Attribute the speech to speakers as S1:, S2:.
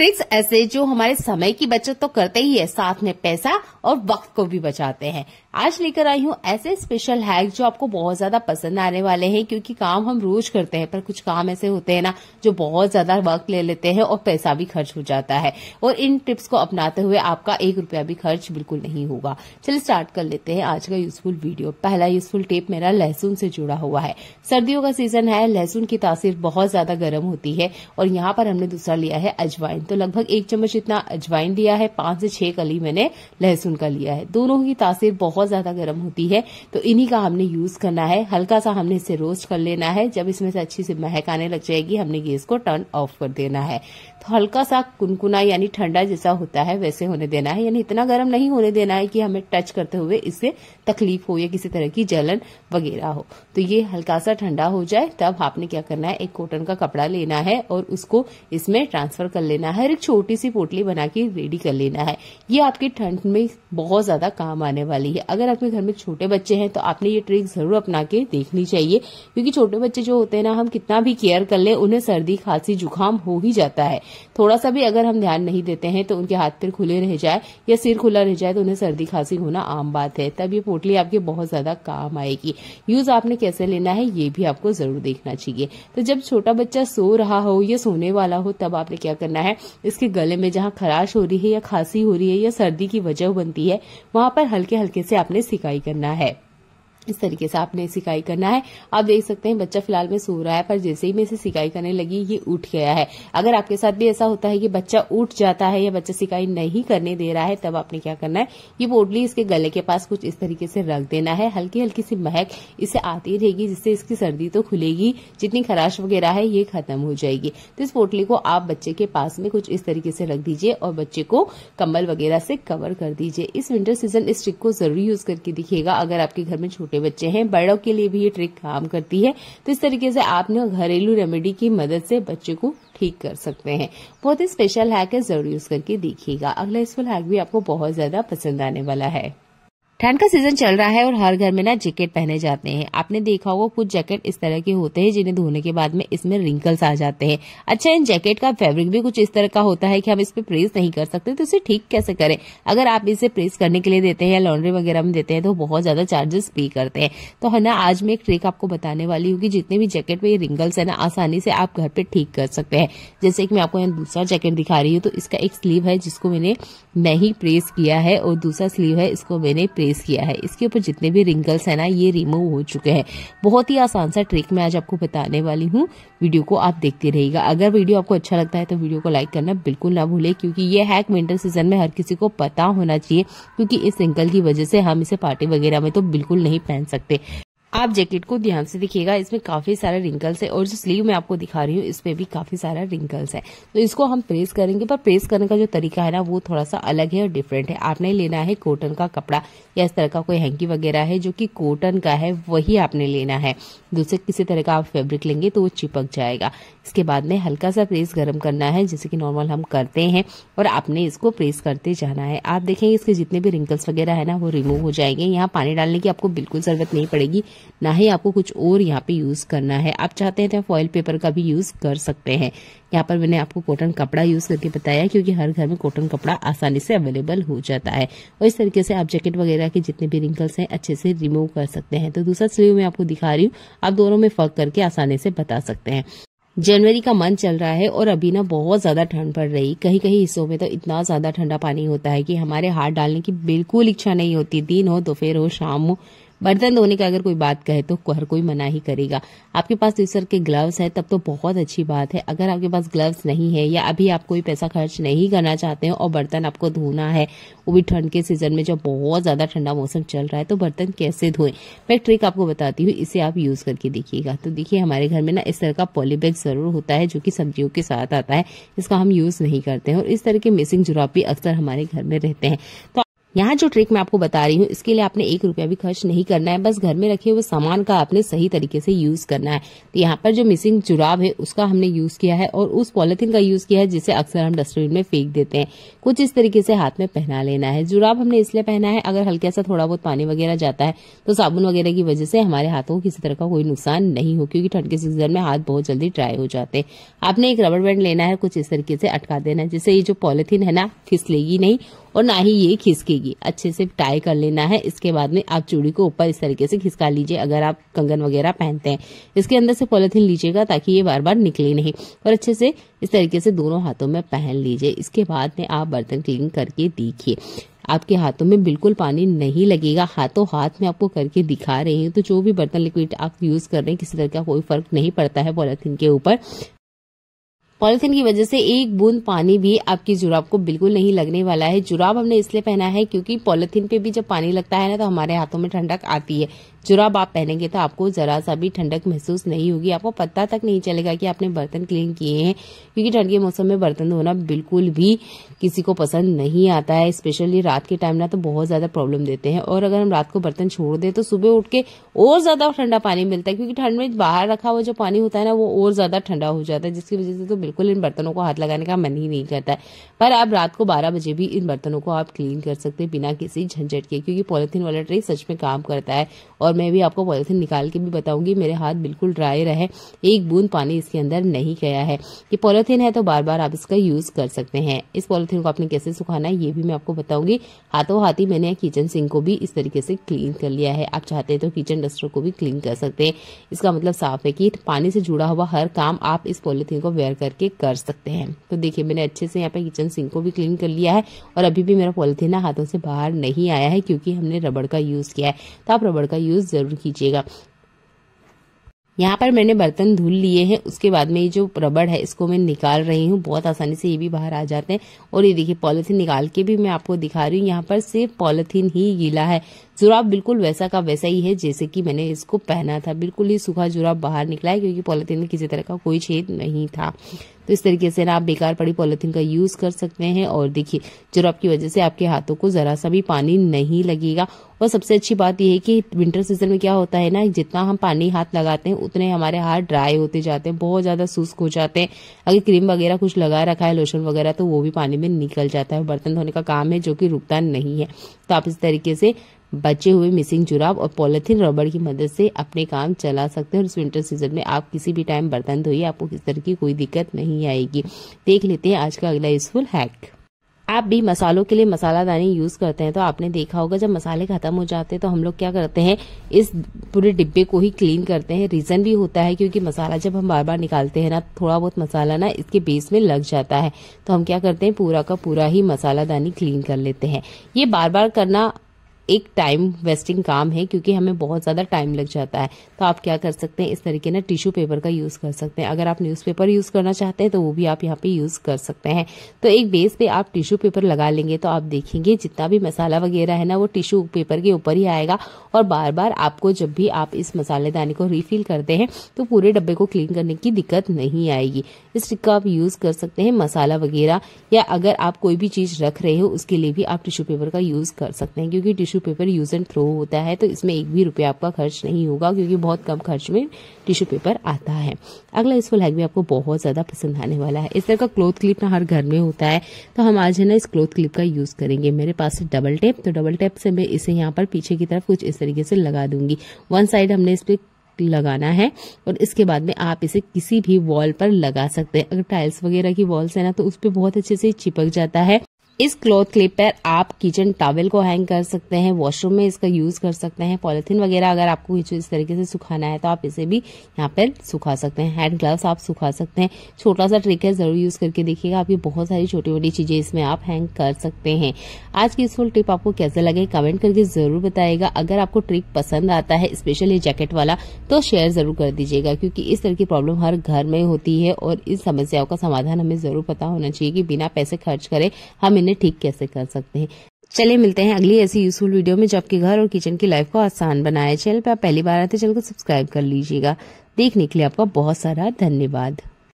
S1: tricks ऐसे जो हमारे समय की बचत तो करते ही है साथ में पैसा और वक्त को भी बचाते हैं आज लेकर आई हूँ ऐसे स्पेशल हैक जो आपको बहुत ज्यादा पसंद आने वाले हैं क्योंकि काम हम रोज करते हैं पर कुछ काम ऐसे होते हैं ना जो बहुत ज्यादा वक्त ले लेते हैं और पैसा भी खर्च हो जाता है और इन टिप्स को अपनाते हुए आपका एक रुपया भी खर्च बिल्कुल नहीं होगा चलिए स्टार्ट कर लेते हैं आज का यूजफुल वीडियो पहला यूजफुल टिप मेरा लहसुन से जुड़ा हुआ है सर्दियों का सीजन है लहसुन की तासीर बहुत ज्यादा गर्म होती है और यहाँ पर हमने दूसरा लिया है अजवाइन तो लगभग एक चम्मच इतना अजवाइन लिया है पांच से छह कली मैंने लहसुन का लिया है दोनों की तासीर बहुत ज्यादा गर्म होती है तो इन्हीं का हमने यूज करना है हल्का सा हमने इसे रोस्ट कर लेना है जब इसमें से अच्छी से महक आने लग जाएगी हमने गैस को टर्न ऑफ कर देना है तो हल्का सा कुनकुना यानी ठंडा जैसा होता है वैसे होने देना है यानी इतना गर्म नहीं होने देना है कि हमें टच करते हुए इससे तकलीफ हो या किसी तरह की जलन वगैरह हो तो ये हल्का सा ठंडा हो जाए तब आपने क्या करना है एक कॉटन का कपड़ा लेना है और उसको इसमें ट्रांसफर कर लेना है और एक छोटी सी पोटली बना के रेडी कर लेना है ये आपकी ठंड में बहुत ज्यादा काम आने वाली है अगर आपके घर में छोटे बच्चे हैं तो आपने ये ट्रिक जरूर अपना के देखनी चाहिए क्योंकि छोटे बच्चे जो होते हैं ना हम कितना भी केयर कर ले उन्हें सर्दी खांसी जुकाम हो ही जाता है थोड़ा सा भी अगर हम ध्यान नहीं देते हैं तो उनके हाथ पैर खुले रह जाए या सिर खुला रह जाए तो उन्हें सर्दी खांसी होना आम बात है तब ये टोटली आपके बहुत ज़्यादा काम आएगी यूज़ आपने कैसे लेना है ये भी आपको ज़रूर देखना चाहिए तो जब छोटा बच्चा सो रहा हो या सोने वाला हो तब आपने क्या करना है इसके गले में जहाँ खराश हो रही है या खांसी हो रही है या सर्दी की वजह बनती है वहां पर हल्के हल्के से आपने सिकाई करना है इस तरीके से आपने सिकाई करना है आप देख सकते हैं बच्चा फिलहाल में सो रहा है पर जैसे ही मैं इसे सिकाई करने लगी ये उठ गया है अगर आपके साथ भी ऐसा होता है कि बच्चा उठ जाता है या बच्चा सिकाई नहीं करने दे रहा है तब आपने क्या करना है ये पोटली इसके गले के पास कुछ इस तरीके से रख देना है हल्की हल्की सी महक इसे आती रहेगी जिससे इसकी सर्दी तो खुलेगी जितनी खराश वगैरह है ये खत्म हो जाएगी तो इस पोटली को आप बच्चे के पास में कुछ इस तरीके से रख दीजिए और बच्चे को कम्बल वगैरह से कवर कर दीजिए इस विंटर सीजन इस ट्रिक को जरूर यूज करके दिखेगा अगर आपके घर में छोटे छोटे बच्चे हैं बड़ों के लिए भी ये ट्रिक काम करती है तो इस तरीके से आप घरेलू रेमेडी की मदद से बच्चे को ठीक कर सकते हैं बहुत ही स्पेशल हैक है जरूर यूज करके देखिएगा अगला स्कूल हैक भी आपको बहुत ज्यादा पसंद आने वाला है ठंड का सीजन चल रहा है और हर घर में ना जैकेट पहने जाते हैं आपने देखा होगा कुछ जैकेट इस तरह के होते हैं जिन्हें धोने के बाद में इसमें रिंकल्स आ जाते हैं अच्छा इन जैकेट का फैब्रिक भी कुछ इस तरह का होता है कि हम इस पर प्रेस नहीं कर सकते तो इसे ठीक कैसे करें अगर आप इसे प्रेस करने के लिए देते हैं या लॉन्ड्री वगैरह में देते हैं तो बहुत ज्यादा चार्जेस पे करते हैं तो है ना आज मैं एक ट्रिक आपको बताने वाली हूँ कि जितने भी जैकेट में रिंगल्स रिंकल्स है ना आसानी से आप घर पर ठीक कर सकते हैं जैसे कि मैं आपको यहाँ दूसरा जैकेट दिखा रही हूँ तो इसका एक स्लीव है जिसको मैंने नहीं प्रेस किया है और दूसरा स्लीव है इसको मैंने प्रेस ट्रेस किया है इसके ऊपर जितने भी रिंकल्स है ना ये रिमूव हो चुके हैं बहुत ही आसान सा ट्रिक मैं आज आपको बताने वाली हूँ वीडियो को आप देखते रहेगा अगर वीडियो आपको अच्छा लगता है तो वीडियो को लाइक करना बिल्कुल ना भूले क्योंकि ये हैक विंटर सीजन में हर किसी को पता होना चाहिए क्योंकि इस रिंकल की वजह से हम इसे पार्टी वगैरह में तो बिल्कुल नहीं पहन सकते आप जैकेट को ध्यान से देखिएगा इसमें काफी सारे रिंकल्स है और जो स्लीव मैं आपको दिखा रही हूँ इसमें भी काफी सारा रिंकल्स है तो इसको हम प्रेस करेंगे पर प्रेस करने का जो तरीका है ना वो थोड़ा सा अलग है और डिफरेंट है आपने लेना है कॉटन का कपड़ा या इस तरह का कोई हैंकी वगैरह है जो कि कॉटन का है वही आपने लेना है दूसरे किसी तरह का आप फेब्रिक लेंगे तो वो चिपक जाएगा इसके बाद में हल्का सा प्रेस गर्म करना है जैसे कि नॉर्मल हम करते हैं और आपने इसको प्रेस करते जाना है आप देखेंगे इसके जितने भी रिंकल्स वगैरह है ना वो रिमूव हो जाएंगे यहाँ पानी डालने की आपको बिल्कुल जरूरत नहीं पड़ेगी ना ही आपको कुछ और यहाँ पे यूज़ करना है आप चाहते हैं तो फॉइल पेपर का भी यूज़ कर सकते हैं यहाँ पर मैंने आपको कॉटन कपड़ा यूज़ करके बताया क्योंकि हर घर में कॉटन कपड़ा आसानी से अवेलेबल हो जाता है और इस तरीके से आप जैकेट वगैरह के जितने भी रिंकल्स हैं अच्छे से रिमूव कर सकते हैं तो दूसरा स्लीव मैं आपको दिखा रही हूँ आप दोनों में फर्क करके आसानी से बता सकते हैं जनवरी का मंथ चल रहा है और अभी ना बहुत ज्यादा ठंड पड़ रही कहीं कहीं हिस्सों में तो इतना ज्यादा ठंडा पानी होता है कि हमारे हाथ डालने की बिल्कुल इच्छा नहीं होती दिन हो दोपहर हो शाम हो बर्तन धोने का अगर कोई बात कहे तो हर कोई मना ही करेगा आपके पास तो तरह के ग्लव्स है तब तो बहुत अच्छी बात है अगर आपके पास ग्लव्स नहीं है या अभी आप कोई पैसा खर्च नहीं करना चाहते हैं और बर्तन आपको धोना है वो भी ठंड के सीजन में जब बहुत ज्यादा ठंडा मौसम चल रहा है तो बर्तन कैसे धोएं मैं ट्रिक आपको बताती हूँ इसे आप यूज करके देखिएगा तो देखिए हमारे घर में ना इस तरह का पॉलीबैग जरूर होता है जो कि सब्जियों के साथ आता है इसका हम यूज नहीं करते हैं और इस तरह के मिसिंग जुराब भी अक्सर हमारे घर में रहते हैं तो यहाँ जो ट्रिक मैं आपको बता रही हूँ इसके लिए आपने एक रुपया भी खर्च नहीं करना है बस घर में रखे हुए सामान का आपने सही तरीके से यूज करना है तो यहाँ पर जो मिसिंग जुराब है उसका हमने यूज किया है और उस पॉलिथिन का यूज किया है जिसे अक्सर हम डस्टबिन में फेंक देते हैं कुछ इस तरीके से हाथ में पहना लेना है जुराब हमने इसलिए पहना है अगर हल्का सा थोड़ा बहुत पानी वगैरह जाता है तो साबुन वगैरह की वजह से हमारे हाथों को किसी तरह का कोई नुकसान नहीं हो क्योंकि ठंड के सीजन में हाथ बहुत जल्दी ड्राई हो जाते हैं आपने एक रबड़ बैंड लेना है कुछ इस तरीके से अटका देना है जिससे ये जो पॉलिथिन है ना फिसलेगी नहीं और ना ही ये खिसकेगी अच्छे से टाई कर लेना है इसके बाद में आप चूड़ी को ऊपर इस तरीके से खिसका लीजिए अगर आप कंगन वगैरह पहनते हैं इसके अंदर से पॉलिथीन लीजिएगा ताकि ये बार बार निकले नहीं और अच्छे से इस तरीके से दोनों हाथों में पहन लीजिए इसके बाद में आप बर्तन क्लीन करके देखिए आपके हाथों में बिल्कुल पानी नहीं लगेगा हाथों हाथ में आपको करके दिखा रही हूँ तो जो भी बर्तन लिक्विड आप यूज़ कर रहे हैं किसी तरह का कोई फर्क नहीं पड़ता है पॉलिथीन के ऊपर पॉलिथीन की वजह से एक बूंद पानी भी आपकी जुराब को बिल्कुल नहीं लगने वाला है जुराब हमने इसलिए पहना है क्योंकि पॉलिथीन पे भी जब पानी लगता है ना तो हमारे हाथों में ठंडक आती है जुराब आप पहनेंगे तो आपको जरा सा भी ठंडक महसूस नहीं होगी आपको पता तक नहीं चलेगा कि आपने बर्तन क्लीन किए हैं क्योंकि ठंड के मौसम में बर्तन धोना बिल्कुल भी किसी को पसंद नहीं आता है स्पेशली रात के टाइम ना तो बहुत ज्यादा प्रॉब्लम देते हैं और अगर हम रात को बर्तन छोड़ दें तो सुबह उठ के और ज्यादा ठंडा पानी मिलता है क्योंकि ठंड में बाहर रखा हुआ जो पानी होता है ना वो और ज्यादा ठंडा हो जाता है जिसकी वजह से तो बिल्कुल इन बर्तनों को हाथ लगाने का मन ही नहीं करता है पर आप रात को बारह बजे भी इन बर्तनों को आप क्लीन कर सकते हैं बिना किसी झंझट के क्योंकि पॉलीथीन वाला ट्रे सच में काम करता है और मैं भी आपको पॉलीथीन निकाल के भी बताऊंगी मेरे हाथ बिल्कुल ड्राई रहे एक बूंद पानी इसके अंदर नहीं गया है ये पॉलीथीन है तो बार बार आप इसका यूज़ कर सकते हैं इस पॉलीथीन को आपने कैसे सुखाना है ये भी मैं आपको बताऊंगी हाथों हाथी मैंने किचन सिंह को भी इस तरीके से क्लीन कर लिया है आप चाहते हैं तो किचन डस्टर को भी क्लीन कर सकते हैं इसका मतलब साफ है कि पानी से जुड़ा हुआ हर काम आप इस पॉलीथीन को वेयर करके करके कर सकते हैं तो देखिए मैंने अच्छे से यहाँ पे किचन सिंक को भी क्लीन कर लिया है और अभी भी मेरा पॉलिथीन हाथों से बाहर नहीं आया है क्योंकि हमने रबड़ का यूज़ किया है तो आप रबड़ का यूज़ ज़रूर कीजिएगा यहाँ पर मैंने बर्तन धुल लिए हैं उसके बाद में ये जो रबड़ है इसको मैं निकाल रही हूँ बहुत आसानी से ये भी बाहर आ जाते हैं और ये देखिए पॉलिथीन निकाल के भी मैं आपको दिखा रही हूँ यहाँ पर सिर्फ पॉलिथीन ही गीला है जुराब बिल्कुल वैसा का वैसा ही है जैसे कि मैंने इसको पहना था बिल्कुल ही सूखा जुराब बाहर निकला है क्योंकि पॉलिथीन में किसी तरह का कोई छेद नहीं था तो इस तरीके से ना आप बेकार पड़ी पॉलिथीन का यूज़ कर सकते हैं और देखिए जुराब की वजह से आपके हाथों को ज़रा सा भी पानी नहीं लगेगा और सबसे अच्छी बात यह है कि विंटर सीजन में क्या होता है ना जितना हम पानी हाथ लगाते हैं उतने हमारे हाथ ड्राई होते जाते हैं बहुत ज़्यादा शुष्क हो जाते हैं अगर क्रीम वगैरह कुछ लगा रखा है लोशन वगैरह तो वो भी पानी में निकल जाता है बर्तन धोने का काम है जो कि रुकता नहीं है तो आप इस तरीके से बचे हुए मिसिंग जुराब और पॉलिथिन रबड़ की मदद से अपने काम चला सकते हैं और इस विंटर सीजन में आप किसी भी टाइम बर्तन धोइए आपको किस तरह की कोई दिक्कत नहीं आएगी देख लेते हैं आज का अगला यूजफुल हैक आप भी मसालों के लिए मसाला दानी यूज करते हैं तो आपने देखा होगा जब मसाले खत्म हो जाते हैं तो हम लोग क्या करते हैं इस पूरे डिब्बे को ही क्लीन करते हैं रीजन भी होता है क्योंकि मसाला जब हम बार बार निकालते हैं ना थोड़ा बहुत मसाला ना इसके बेस में लग जाता है तो हम क्या करते हैं पूरा का पूरा ही मसाला दानी क्लीन कर लेते हैं ये बार बार करना एक टाइम वेस्टिंग काम है क्योंकि हमें बहुत ज़्यादा टाइम लग जाता है तो आप क्या कर सकते हैं इस तरीके ना टिश्यू पेपर का यूज़ कर सकते हैं अगर आप न्यूज़पेपर यूज़ करना चाहते हैं तो वो भी आप यहाँ पे यूज़ कर सकते हैं तो एक बेस पे आप टिश्यू पेपर लगा लेंगे तो आप देखेंगे जितना भी मसाला वगैरह है ना वो टिश्यू पेपर के ऊपर ही आएगा और बार बार आपको जब भी आप इस मसालेदानी को रिफिल करते हैं तो पूरे डब्बे को क्लीन करने की दिक्कत नहीं आएगी इस ट्रिक का आप यूज़ कर सकते हैं मसाला वगैरह या अगर आप कोई भी चीज़ रख रहे हो उसके लिए भी आप टिश्यू पेपर का यूज़ कर सकते हैं क्योंकि tissue tissue paper use and throw होता है तो इसमें एक भी रुपया आपका खर्च नहीं होगा क्योंकि बहुत कम खर्च में टिश्यू पेपर आता है अगला इसको हैक भी आपको बहुत ज़्यादा पसंद आने वाला है इस तरह का क्लोथ क्लिप ना हर घर में होता है तो हम आज है ना इस क्लोथ क्लिप का यूज़ करेंगे मेरे पास है डबल टेप तो डबल टेप से मैं इसे यहाँ पर पीछे की तरफ कुछ इस तरीके से लगा दूंगी वन साइड हमने इस पर लगाना है और इसके बाद में आप इसे किसी भी वॉल पर लगा सकते हैं अगर टाइल्स वगैरह की वॉल्स है ना तो उस पर बहुत अच्छे से चिपक जाता है इस क्लॉथ क्लिप पर आप किचन टॉवल को हैंग कर सकते हैं वॉशरूम में इसका यूज़ कर सकते हैं पॉलिथीन वगैरह अगर आपको इस तरीके से सुखाना है तो आप इसे भी यहाँ पर सुखा सकते हैं हैंड ग्लव्स आप सुखा सकते हैं छोटा सा ट्रिक है ज़रूर यूज़ करके देखिएगा आपकी बहुत सारी छोटी मोटी चीज़ें इसमें आप हैंग कर सकते हैं आज की इस फुल आपको कैसे लगे कमेंट करके ज़रूर बताएगा अगर आपको ट्रिक पसंद आता है स्पेशल जैकेट वाला तो शेयर ज़रूर कर दीजिएगा क्योंकि इस तरह की प्रॉब्लम हर घर में होती है और इस समस्याओं का समाधान हमें ज़रूर पता होना चाहिए कि बिना पैसे खर्च करे हम इन्हें इन्हें ठीक कैसे कर सकते हैं चले मिलते हैं अगली ऐसी यूजफुल वीडियो में जो आपके घर और किचन की लाइफ को आसान बनाए चैनल पर आप पहली बार आते चैनल को सब्सक्राइब कर लीजिएगा देखने के लिए आपका बहुत सारा धन्यवाद